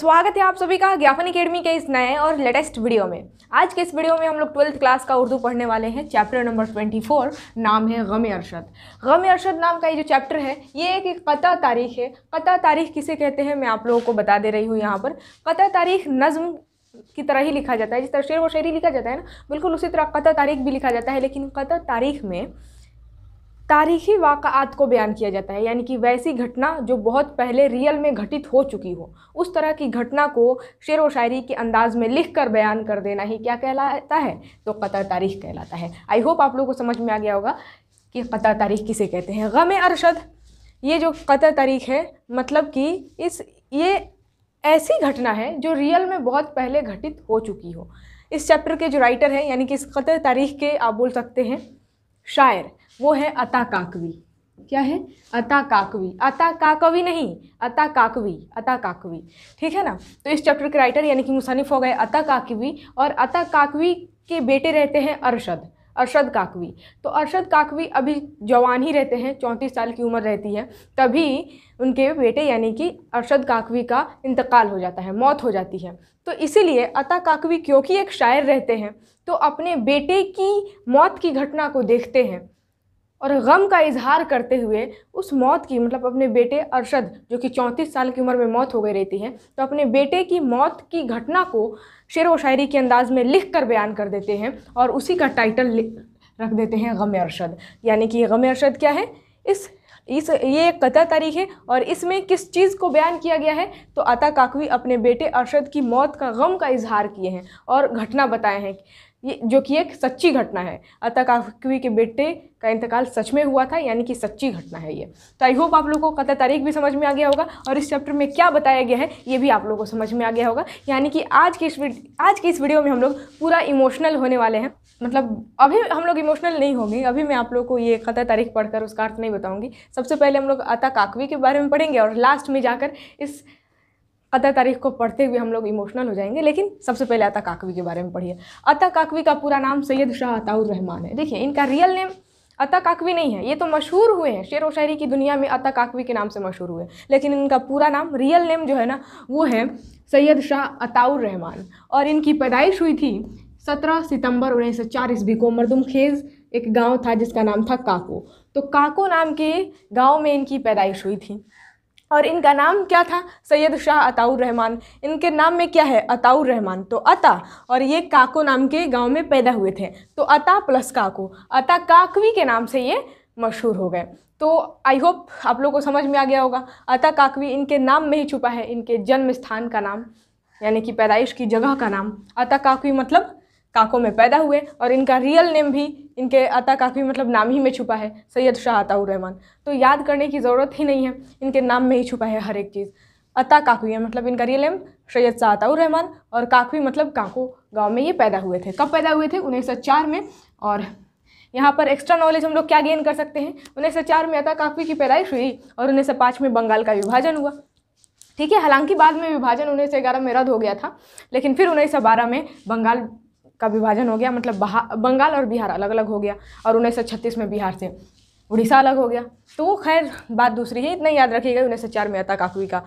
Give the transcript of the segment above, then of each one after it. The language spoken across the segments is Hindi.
स्वागत है आप सभी का ज्ञापन अकेडमी के इस नए और लेटेस्ट वीडियो में आज के इस वीडियो में हम लोग ट्वेल्थ क्लास का उर्दू पढ़ने वाले हैं चैप्टर नंबर 24 नाम है गम अरशद गम अरशद नाम का ये जो चैप्टर है ये एक कता तारीख है कता तारीख किसे कहते हैं मैं आप लोगों को बता दे रही हूँ यहाँ पर कता तारीख नज़म की तरह ही लिखा जाता है जिस तरह शेर व शेरी लिखा जाता है ना बिल्कुल उसी तरह क़त तारीख भी लिखा जाता है लेकिन कत तारीख में तारीखी वाक़ात को बयान किया जाता है यानी कि वैसी घटना जो बहुत पहले रियल में घटित हो चुकी हो उस तरह की घटना को शेर व शायरी के अंदाज़ में लिख कर बयान कर देना ही क्या कहलाता है तो क़तर तारीख कहलाता है आई होप आप लोगों को समझ में आ गया होगा कि क़तर तारीख किसे कहते हैं गम अरशद ये जो क़तर तारीख है मतलब कि इस ये ऐसी घटना है जो रियल में बहुत पहले घटित हो चुकी हो इस चैप्टर के जो राइटर हैं यानी कि इस क़तर तारीख के आप बोल सकते हैं शायर वो है अता काकवी क्या है अता काकवी अता काकवी नहीं अता काकवी अता काकवी ठीक है ना तो इस चैप्टर के राइटर यानी कि मुसानिफ हो गए अता काकवी और अता काकवी के बेटे रहते हैं अरशद अरशद काकवी तो अरशद काकवी अभी जवान ही रहते हैं चौंतीस साल की उम्र रहती है तभी उनके बेटे यानी कि अरशद काकवी का इंतकाल हो जाता है मौत हो जाती है तो इसीलिए अता काकवी क्योंकि एक शायर रहते हैं तो अपने बेटे की मौत की घटना को देखते हैं और गम का इजहार करते हुए उस मौत की मतलब अपने बेटे अरशद जो कि चौंतीस साल की उम्र में मौत हो गई रहती है तो अपने बेटे की मौत की घटना को शेर व शायरी के अंदाज़ में लिख कर बयान कर देते हैं और उसी का टाइटल रख देते हैं गम अरशद यानी कि ये गम अरशद क्या है इस इस ये एक कथा तारीख है और इसमें किस चीज़ को बयान किया गया है तो अता काकवी अपने बेटे अरशद की मौत का गम का इजहार किए हैं और घटना बताए हैं ये जो कि एक सच्ची घटना है अतः काकवी के बेटे का इंतकाल सच में हुआ था यानी कि सच्ची घटना है ये तो आई होप आप लोगों को कथा तारीख भी समझ में आ गया होगा और इस चैप्टर में क्या बताया गया है ये भी आप लोगों को समझ में आ गया होगा यानी कि आज के इस आज के इस वीडियो में हम लोग पूरा इमोशनल होने वाले हैं मतलब अभी हम लोग इमोशनल नहीं होंगे अभी मैं आप लोग को ये कथा तारीख पढ़कर उसका अर्थ नहीं बताऊँगी सबसे पहले हम लोग अता काकवी के बारे में पढ़ेंगे और लास्ट में जाकर इस अतः तारीख को पढ़ते हुए हम लोग इमोशनल हो जाएंगे लेकिन सबसे पहले अता काकवी के बारे में पढ़िए अता काकवी का पूरा नाम सैयद शाह अताउर रहमान है देखिए इनका रियल नेम अता काकवी नहीं है ये तो मशहूर हुए हैं शेर व शायरी की दुनिया में अता काकवी के नाम से मशहूर हुए लेकिन इनका पूरा नाम रियल नेम जो है ना वो है सैयद शाह अताउर रहमान और इनकी पैदाइश हुई थी सत्रह सितंबर उन्नीस सौ चार ईस्वी को मरदुम खेज एक गांव था जिसका नाम था काको तो काको नाम के गांव में इनकी पैदाइश हुई थी और इनका नाम क्या था सैयद शाह अताउर रहमान इनके नाम में क्या है अताउर रहमान तो अता और ये काको नाम के गांव में पैदा हुए थे तो अता प्लस काको अता काकवी के नाम से ये मशहूर हो गए तो आई होप आप लोगों को समझ में आ गया होगा अता काकवी इनके नाम में ही छुपा है इनके जन्म स्थान का नाम यानी कि पैदाइश की जगह का नाम अता काकवी मतलब काकों में पैदा हुए और इनका रियल नेम भी इनके अता काफ़ी मतलब नाम ही में छुपा है सैयद शाह रहमान तो याद करने की ज़रूरत ही नहीं है इनके नाम में ही छुपा है हर एक चीज़ अता काकवी है मतलब इनका रियल नेम सैयद शाह रहमान और काकवी मतलब काको गाँव में ये पैदा हुए थे कब पैदा हुए थे उन्नीस में और यहाँ पर एक्स्ट्रा नॉलेज हम लोग क्या गेन कर सकते हैं उन्नीस सौ चार में अता काकवी की पैदाइश हुई और उन्नीस सौ पाँच में बंगाल का विभाजन हुआ ठीक है हालांकि बाद में विभाजन उन्नीस सौ ग्यारह में रद्द हो गया था लेकिन फिर उन्नीस सौ बारह में बंगाल का विभाजन हो गया मतलब बंगाल और बिहार अलग अलग हो गया और उन्नीस में बिहार से उड़ीसा अलग हो गया तो खैर बात दूसरी है इतना याद रखिएगा उन्नीस में अता काकवी का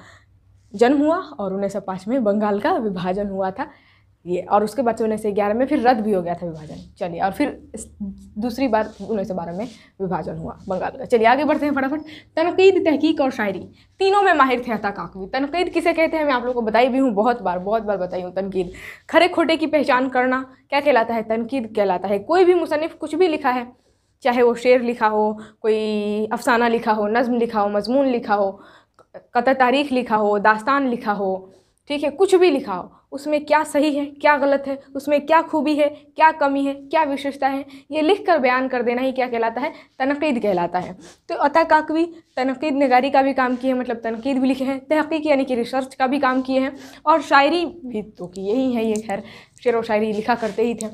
जन्म हुआ और उन्नीस में बंगाल का विभाजन हुआ था ये और उसके बाद से उन्नीस सौ ग्यारह में फिर रद्द भी हो गया था विभाजन चलिए और फिर दूसरी बार उन्नीस सौ बारह में विभाजन हुआ बंगाल का चलिए आगे बढ़ते हैं फटाफट तनकीद तहकीक और शायरी तीनों में माहिर थे अता काकवी तनकीद किसे कहते हैं मैं आप लोगों को बताई भी हूँ बहुत बार बहुत बार बताई हूँ तनकीद खरे खोटे की पहचान करना क्या कहलाता है तनकीद कहलाता है कोई भी मुसनफ़ कुछ भी लिखा है चाहे वो शेर लिखा हो कोई अफसाना लिखा हो नज़म लिखा हो मजमून लिखा हो कत तारीख लिखा हो दास्तान लिखा हो ठीक है कुछ भी लिखा हो उसमें क्या सही है क्या गलत है उसमें क्या खूबी है क्या कमी है क्या विशेषता है ये लिख कर बयान कर देना ही क्या कहलाता है तनकीद कहलाता है तो अता काकवी तनकीद नगारी का भी काम किए हैं मतलब तनकीद भी लिखे हैं तहकीक यानी कि रिसर्च का भी काम किए हैं और शायरी भी तो कि यही है ये खैर शेर व शायरी लिखा करते ही थे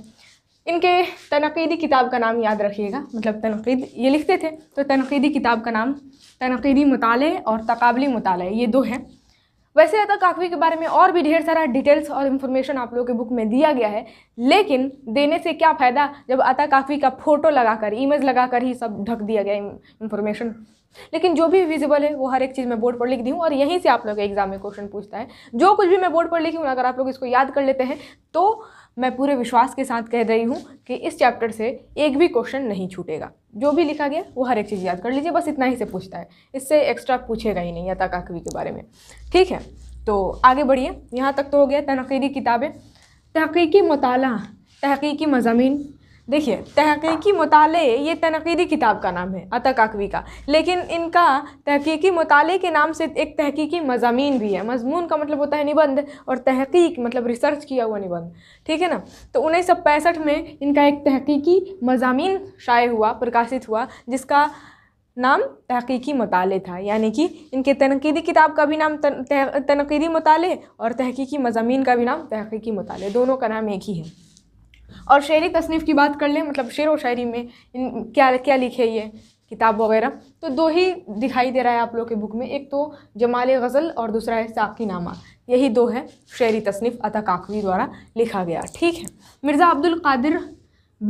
इनके तनकीदी किताब का नाम याद रखिएगा मतलब तनकीद ये लिखते थे तो तनकीदी किताब का नाम तनकीदी मताले और तकबली मताले ये दो हैं वैसे अतः काकवी के बारे में और भी ढेर सारा डिटेल्स और इन्फॉर्मेशन आप लोगों के बुक में दिया गया है लेकिन देने से क्या फ़ायदा जब अतः काकवी का फोटो लगाकर इमेज लगाकर ही सब ढक दिया गया इन्फॉर्मेशन लेकिन जो भी विजिबल है वो हर एक चीज़ मैं बोर्ड पर लिख दी हूँ और यहीं से आप लोग एग्जाम में क्वेश्चन पूछता है जो कुछ भी मैं बोर्ड पर लिखी हूँ अगर आप लोग इसको याद कर लेते हैं तो मैं पूरे विश्वास के साथ कह रही हूँ कि इस चैप्टर से एक भी क्वेश्चन नहीं छूटेगा जो भी लिखा गया वो हर एक चीज़ याद कर लीजिए बस इतना ही से पूछता है इससे एक्स्ट्रा पूछेगा ही नहीं या तकाकवी के बारे में ठीक है तो आगे बढ़िए यहाँ तक तो हो गया तनक़ीदी किताबें तहकीकी मताल तहकीकी मजामी देखिए तहकीकी मुताले ये तनकीदी किताब का नाम है अतक काकवी का लेकिन इनका तहकीकी मुताले के नाम से एक तहकीकी मजामीन भी है मजमून का मतलब होता है निबंध और तहकीक मतलब रिसर्च किया हुआ निबंध ठीक है ना तो उन्नीस सौ पैंसठ में इनका एक तहकीकी मजामीन शाये हुआ प्रकाशित हुआ जिसका नाम तहकीकी मताले था यानी कि इनके तनकीदी किताब का भी नाम तनकीदी मताले और तहकीकी मजामीन का भी नाम तहकीकी मताले दोनों का नाम एक ही है और शेरी तसनीफ़ की बात कर लें मतलब शेर व शायरी में इन क्या क्या लिखे ये किताब वगैरह तो दो ही दिखाई दे रहा है आप लोग के बुक में एक तो जमाल गज़ल और दूसरा है साकी नामा यही दो है शेरी तसनीफ़ अता काकवी द्वारा लिखा गया ठीक है मिर्ज़ा अब्दुल कादिर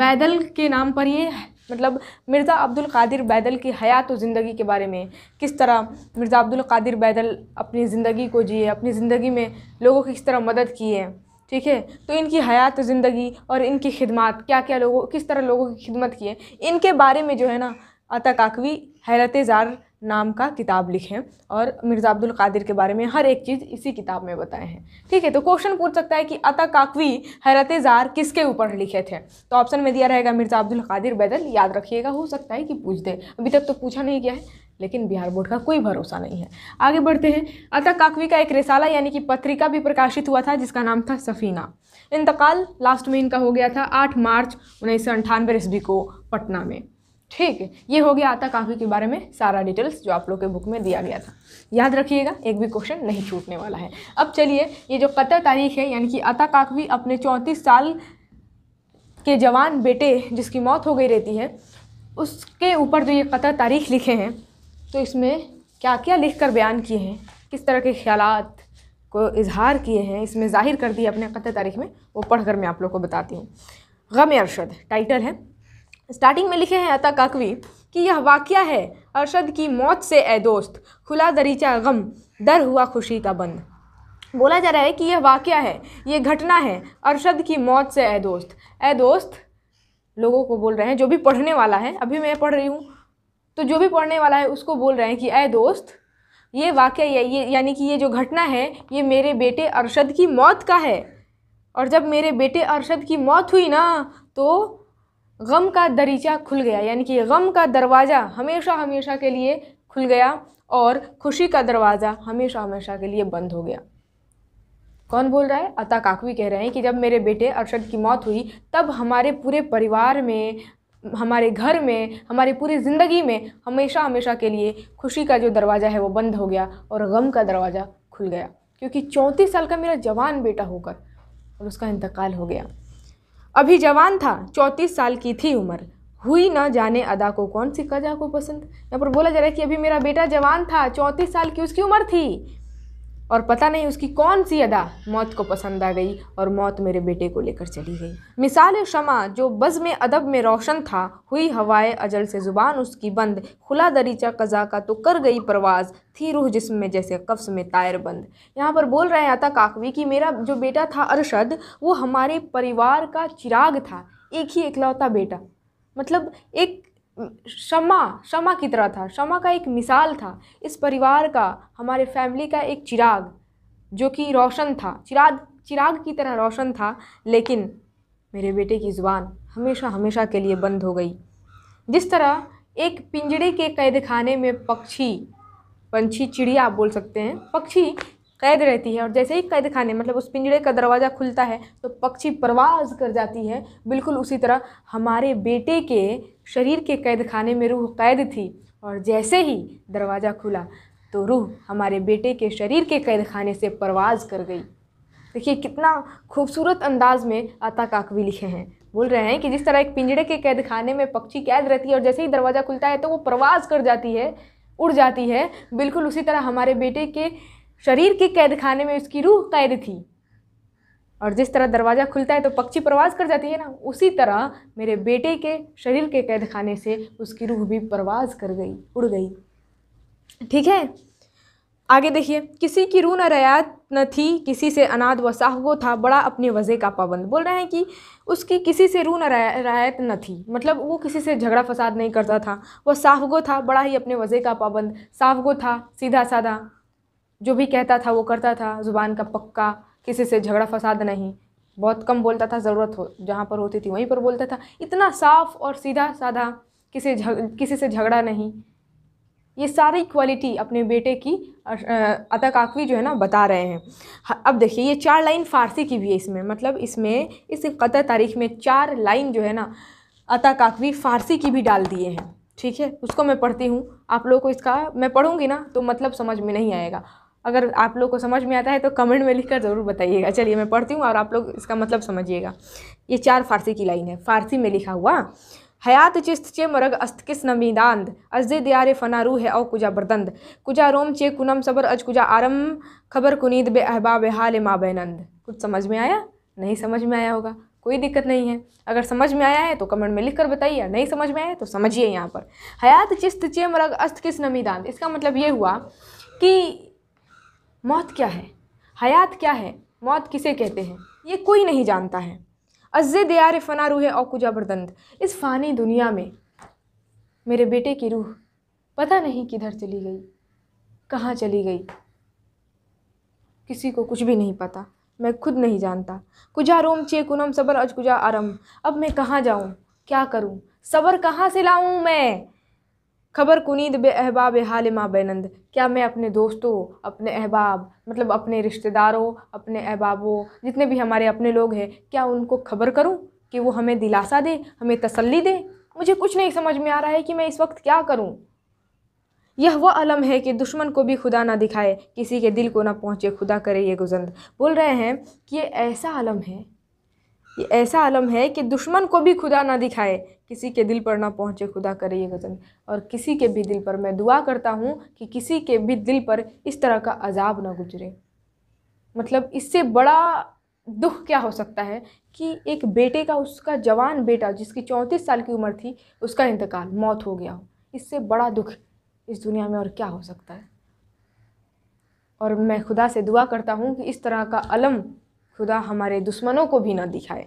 बैदल के नाम पर ये मतलब मिर्ज़ा अब्दुल कादिर बैदल की हयात व ज़िंदगी के बारे में किस तरह मिर्ज़ा अब्दुल कादिर बैदल अपनी ज़िंदगी को जिए अपनी ज़िंदगी में लोगों की किस तरह मदद की है ठीक है तो इनकी हयात ज़िंदगी और इनकी खिदमत क्या क्या लोगों किस तरह लोगों की खिदमत की है इनके बारे में जो है ना अता काकवी हैरत ज़ार नाम का किताब लिखें और मिर्ज़ा अब्दुल कादिर के बारे में हर एक चीज़ इसी किताब में बताए हैं ठीक है तो क्वेश्चन पूछ सकता है कि अता काकवी हैरत ज़ार किसके ऊपर लिखे थे तो ऑप्शन में दिया रहेगा मिर्ज़ा अब्दुल कादिर बैदल याद रखिएगा हो सकता है कि पूछ दे अभी तक तो पूछा नहीं गया है लेकिन बिहार बोर्ड का कोई भरोसा नहीं है आगे बढ़ते हैं अतः काकवी का एक रिसाला यानी कि पत्रिका भी प्रकाशित हुआ था जिसका नाम था सफ़ीना इंतकाल लास्ट में इनका हो गया था आठ मार्च उन्नीस सौ अंठानवे ईस्वी को पटना में ठीक है ये हो गया आता काफ़ी के बारे में सारा डिटेल्स जो आप लोग के बुक में दिया गया था याद रखिएगा एक भी क्वेश्चन नहीं छूटने वाला है अब चलिए ये जो कतर तारीख है यानी कि अता काकवी अपने चौंतीस साल के जवान बेटे जिसकी मौत हो गई रहती है उसके ऊपर जो ये कतर तारीख लिखे हैं तो इसमें क्या क्या लिख कर बयान किए हैं किस तरह के ख्याल को इजहार किए हैं इसमें ज़ाहिर कर दिए अपने ख़त तारीख में वो पढ़ कर मैं आप लोग को बताती हूँ गम अरशद टाइटल है स्टार्टिंग में लिखे हैं अता काकवी कि यह वाक़ है अरशद की मौत से ए दोस्त खुला दरीचा गम दर हुआ खुशी का बंद बोला जा रहा है कि यह वाक़ है ये घटना है अरशद की मौत से ए दोस्त ए दोस्त लोगों को बोल रहे हैं जो भी पढ़ने वाला है अभी मैं पढ़ रही हूँ तो जो भी पढ़ने वाला है उसको बोल रहे हैं कि अय दोस्त ये वाक्य ये यानी कि ये जो घटना है ये मेरे बेटे अरशद की मौत का है और जब मेरे बेटे अरशद की मौत हुई ना तो गम का दरीचा खुल गया यानी कि गम का दरवाज़ा हमेशा हमेशा के लिए खुल गया और खुशी का दरवाज़ा हमेशा हमेशा के लिए बंद हो गया कौन बोल रहा है अता काकवी कह रहे हैं कि जब मेरे बेटे अरशद की मौत हुई तब हमारे पूरे परिवार में हमारे घर में हमारी पूरी ज़िंदगी में हमेशा हमेशा के लिए खुशी का जो दरवाज़ा है वो बंद हो गया और गम का दरवाज़ा खुल गया क्योंकि चौंतीस साल का मेरा जवान बेटा होकर और उसका इंतकाल हो गया अभी जवान था चौंतीस साल की थी उम्र हुई ना जाने अदा को कौन सी कजा को पसंद यहाँ पर बोला जा रहा है कि अभी मेरा बेटा जवान था चौंतीस साल की उसकी उम्र थी और पता नहीं उसकी कौन सी अदा मौत को पसंद आ गई और मौत मेरे बेटे को लेकर चली गई मिसाल शमा जो बज़ में अदब में रोशन था हुई हवाए अजल से ज़ुबान उसकी बंद खुला दरीचा कज़ा का तो कर गई परवाज़ थी रूह जिसम में जैसे कब्स में तायर बंद यहाँ पर बोल रहे हैं आता काकवी कि मेरा जो बेटा था अरशद वो हमारे परिवार का चिराग था एक ही इकलौता बेटा मतलब एक शमा शमा की तरह था शमा का एक मिसाल था इस परिवार का हमारे फैमिली का एक चिराग जो कि रोशन था चिराग चिराग की तरह रोशन था लेकिन मेरे बेटे की ज़ुबान हमेशा हमेशा के लिए बंद हो गई जिस तरह एक पिंजड़े के कैद खाने में पक्षी पंछी चिड़िया आप बोल सकते हैं पक्षी कैद रहती है और जैसे ही कैद खाने मतलब उस पिंजड़े का दरवाज़ा खुलता है तो पक्षी परवाज कर जाती है बिल्कुल उसी तरह हमारे बेटे के शरीर के कैद खाने में रूह कैद थी और जैसे ही दरवाज़ा खुला तो रूह हमारे बेटे के शरीर के कैद खाने से परवाज कर गई देखिए कितना खूबसूरत अंदाज में आता काकवी लिखे हैं बोल रहे हैं कि जिस तरह एक पिंजड़े के कैद खाने में पक्षी कैद रहती है और जैसे ही दरवाज़ा खुलता है तो वो प्रवास कर जाती है उड़ जाती है बिल्कुल उसी तरह हमारे बेटे के शरीर के कैद खाने में उसकी रूह कैद थी और जिस तरह दरवाज़ा खुलता है तो पक्षी प्रवास कर जाती है ना उसी तरह मेरे बेटे के शरीर के कैद खाने से उसकी रूह भी प्रवास कर गई उड़ गई ठीक है आगे देखिए किसी की रू न रयात न थी किसी से अनाथ व साहगो था बड़ा अपने वजह का पाबंद बोल रहे हैं कि उसकी किसी से रू न रियायत न थी मतलब वो किसी से झगड़ा फसाद नहीं करता था वह साहगो था बड़ा ही अपने वजह का पाबंद साहगो था सीधा साधा जो भी कहता था वो करता था ज़ुबान का पक्का किसी से झगड़ा फसाद नहीं बहुत कम बोलता था ज़रूरत हो जहाँ पर होती थी वहीं पर बोलता था इतना साफ और सीधा साधा किसी झग किसी से झगड़ा नहीं ये सारी क्वालिटी अपने बेटे की अता काकवी जो है ना बता रहे हैं अब देखिए ये चार लाइन फ़ारसी की भी है इसमें मतलब इसमें इस क़तर तारीख में चार लाइन जो है ना अता काकवी फ़ारसी की भी डाल दिए हैं ठीक है उसको मैं पढ़ती हूँ आप लोगों को इसका मैं पढ़ूंगी ना तो मतलब समझ में नहीं आएगा अगर आप लोग को समझ में आता है तो कमेंट में लिखकर ज़रूर बताइएगा चलिए मैं पढ़ती हूँ और आप लोग इसका मतलब समझिएगा ये चार फारसी की लाइन है फारसी में लिखा हुआ हयात चिस्त चे मरग अस्त किस नमीदांद अजद दियार रू है औ कुजा बरदंद कुजा रोम चे कुनम सबर अज कुजा आरम खबर कुनीद बे अहबा बे हाल नंद कुछ समझ में आया नहीं समझ में आया होगा कोई दिक्कत नहीं है अगर समझ में आया है तो कमेंट में लिख कर बताइए नहीं समझ में आया तो समझिए यहाँ पर हयात चिस्त चे मरग अस्त किस नमीदांद इसका मतलब ये हुआ कि मौत क्या है हयात क्या है मौत किसे कहते हैं ये कोई नहीं जानता है अज्जे दियार फ़ना रूह औकुजा बरदंद इस फ़ानी दुनिया में मेरे बेटे की रूह पता नहीं किधर चली गई कहाँ चली गई किसी को कुछ भी नहीं पता मैं खुद नहीं जानता कुजा रोम चे कुनम सबर अज कुजा आरम अब मैं कहाँ जाऊँ क्या करूँ सबर कहाँ से लाऊँ मैं खबर कुनीद बे अहबाब हाल माँ बैनंद क्या मैं अपने दोस्तों अपने अहबाब मतलब अपने रिश्तेदारों अपने अहबाबों जितने भी हमारे अपने लोग हैं क्या उनको खबर करूं कि वो हमें दिलासा दें हमें तसल्ली दें मुझे कुछ नहीं समझ में आ रहा है कि मैं इस वक्त क्या करूं यह वह अलम है कि दुश्मन को भी खुदा ना दिखाए किसी के दिल को ना पहुँचे खुदा करे ये गुजंद बोल रहे हैं कि ये ऐसा अलम है ये ऐसा आलम है कि दुश्मन को भी खुदा ना दिखाए किसी के दिल पर ना पहुँचे खुदा करे ये गज़ल और किसी के भी दिल पर मैं दुआ करता हूँ कि किसी के भी दिल पर इस तरह का अजाब ना गुजरे मतलब इससे बड़ा दुख क्या हो सकता है कि एक बेटे का उसका जवान बेटा जिसकी चौंतीस साल की उम्र थी उसका इंतकाल मौत हो गया हो इससे बड़ा दुख इस दुनिया में और क्या हो सकता है और मैं खुदा से दुआ करता हूँ कि इस तरह का अलम खुदा हमारे दुश्मनों को भी ना दिखाए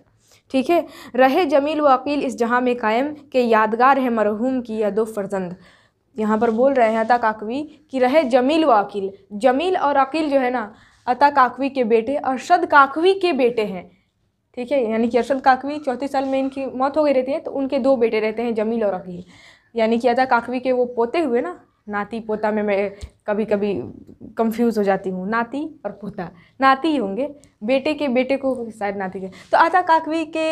ठीक है रहे जमील व अकील इस जहाँ में कायम के यादगार है मरहूम की या दो फर्जंद यहाँ पर बोल रहे हैं अता काकवी कि रहे जमील व अकील जमील और अकील जो है ना अता काकवी के बेटे अरशद काकवी के बेटे हैं ठीक है यानी कि अरशद काकवी चौथी साल में इनकी मौत हो गई रहती है तो उनके दो बेटे रहते हैं जमील और अकील यानी कि अदा काकवी के वो पोते हुए ना नाती पोता में मैं कभी कभी कंफ्यूज हो जाती हूँ नाती और पोता नाती ही होंगे बेटे के बेटे को शायद नाती के तो आता काकवी के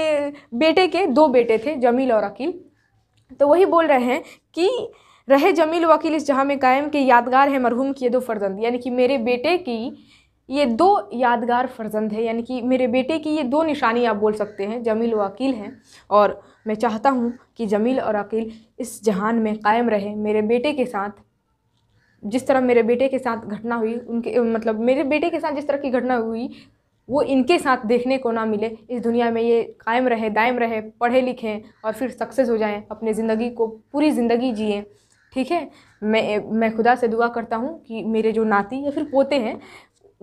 बेटे के दो बेटे थे जमील और अकील तो वही बोल रहे हैं कि रहे जमील वकील इस जहाँ में कायम के यादगार है मरहूम की ये दो फर्जंद यानी कि मेरे बेटे की ये दो यादगार फर्जंद है यानी कि मेरे बेटे की ये दो निशानी आप बोल सकते हैं जमील वकील हैं और मैं चाहता हूँ कि जमील और अकील इस जहान में कायम रहे मेरे बेटे के साथ जिस तरह मेरे बेटे के साथ घटना हुई उनके मतलब मेरे बेटे के साथ जिस तरह की घटना हुई वो इनके साथ देखने को ना मिले इस दुनिया में ये कायम रहे दायम रहे पढ़े लिखें और फिर सक्सेस हो जाएं अपने ज़िंदगी को पूरी ज़िंदगी जिए ठीक है मैं मैं खुदा से दुआ करता हूँ कि मेरे जो नाती या फिर पोते हैं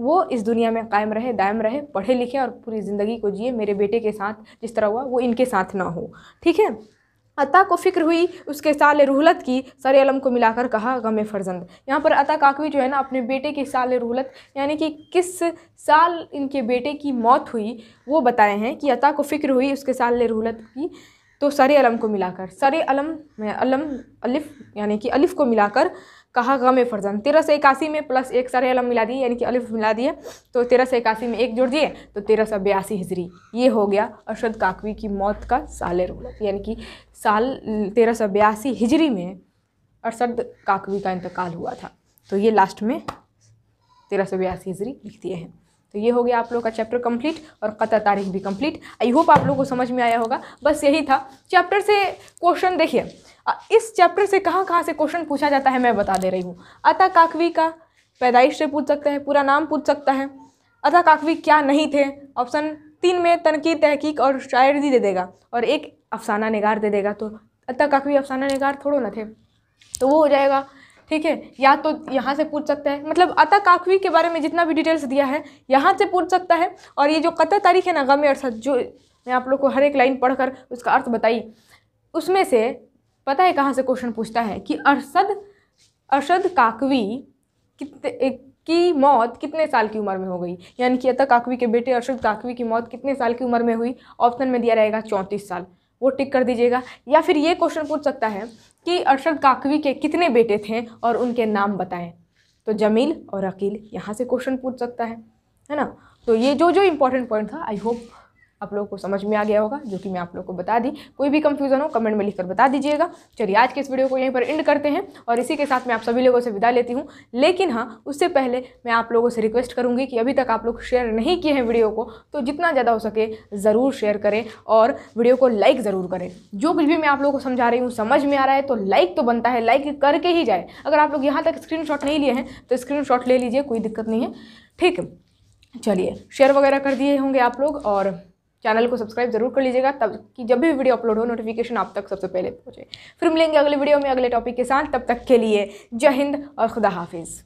वो इस दुनिया में कायम रहे दायम रहे पढ़े लिखे और पूरी ज़िंदगी को जिए मेरे बेटे के साथ जिस तरह हुआ वो इनके साथ ना हो ठीक है अता को फिक्र हुई उसके साल रुहलत की सर आलम को मिलाकर कहा गम फर्जंद यहाँ पर अता काकवी जो है ना अपने बेटे के साल रुहलत यानी कि किस साल इनके बेटे की मौत हुई वो बताए हैं कि अता को फिक्र हुई उसके साल रुहलत की तो सर आलम को मिलाकर सर आलम अलम अलिफ़ यानी कि अलिफ़ को मिलाकर कहा गम फर्जन तेरह सौ इक्यासी में प्लस एक सारे अलम मिला दिए यानी कि अलिफ मिला दिए तो तेरह सौ इक्यासी में एक जोड़ दिए तो तेरह सौ बयासी हिजरी ये हो गया अरशद काकवी की मौत का साल रोल यानी कि साल तेरह सौ बयासी हिजरी में अरशद काकवी का इंतकाल हुआ था तो ये लास्ट में तेरह सौ बयासी हिजरी लिख दिए हैं तो ये हो गया आप लोग का चैप्टर कंप्लीट और क़त तारीख भी कंप्लीट आई होप आप लोग को समझ में आया होगा बस यही था चैप्टर से क्वेश्चन देखिए इस चैप्टर से कहाँ कहाँ से क्वेश्चन पूछा जाता है मैं बता दे रही हूँ अता काकवी का पैदाइश से पूछ सकता है पूरा नाम पूछ सकता है अता काकवी क्या नहीं थे ऑप्शन तीन में तनकी तहकीक और शायरी दे देगा और एक अफसाना निगार दे देगा तो अता काकवी अफसाना निगार थोड़ो ना थे तो वो हो जाएगा ठीक है या तो यहाँ से पूछ सकता है मतलब अता काकवी के बारे में जितना भी डिटेल्स दिया है यहाँ से पूछ सकता है और ये जो कत तारीख है ना गम अरसद जो मैं आप लोग को हर एक लाइन पढ़कर उसका अर्थ बताई उसमें से पता है कहाँ से क्वेश्चन पूछता है कि अरसद अरसद काकवी कित की मौत कितने साल की उम्र में हो गई यानी कि अता काकवी के बेटे अरशद काकवी की मौत कितने साल की उम्र में हुई ऑप्शन में दिया रहेगा चौंतीस साल वो टिक कर दीजिएगा या फिर ये क्वेश्चन पूछ सकता है कि अरशद काकवी के कितने बेटे थे और उनके नाम बताएं तो जमील और अकील यहाँ से क्वेश्चन पूछ सकता है है ना तो ये जो जो इम्पोर्टेंट पॉइंट था आई होप आप लोगों को समझ में आ गया होगा जो कि मैं आप लोग को बता दी कोई भी कंफ्यूजन हो कमेंट में लिखकर बता दीजिएगा चलिए आज के इस वीडियो को यहीं पर एंड करते हैं और इसी के साथ मैं आप सभी लोगों से विदा लेती हूँ लेकिन हाँ उससे पहले मैं आप लोगों से रिक्वेस्ट करूँगी कि अभी तक आप लोग शेयर नहीं किए हैं वीडियो को तो जितना ज़्यादा हो सके ज़रूर शेयर करें और वीडियो को लाइक ज़रूर करें जो कुछ भी मैं आप लोगों को समझा रही हूँ समझ में आ रहा है तो लाइक तो बनता है लाइक करके ही जाए अगर आप लोग यहाँ तक स्क्रीन नहीं लिए हैं तो स्क्रीन ले लीजिए कोई दिक्कत नहीं है ठीक चलिए शेयर वगैरह कर दिए होंगे आप लोग और चैनल को सब्सक्राइब जरूर कर लीजिएगा तब कि जब भी वीडियो अपलोड हो नोटिफिकेशन आप तक सबसे पहले पहुंचे फिर मिलेंगे अगले वीडियो में अगले टॉपिक के साथ तब तक के लिए जय हिंद और खुदा हाफिज़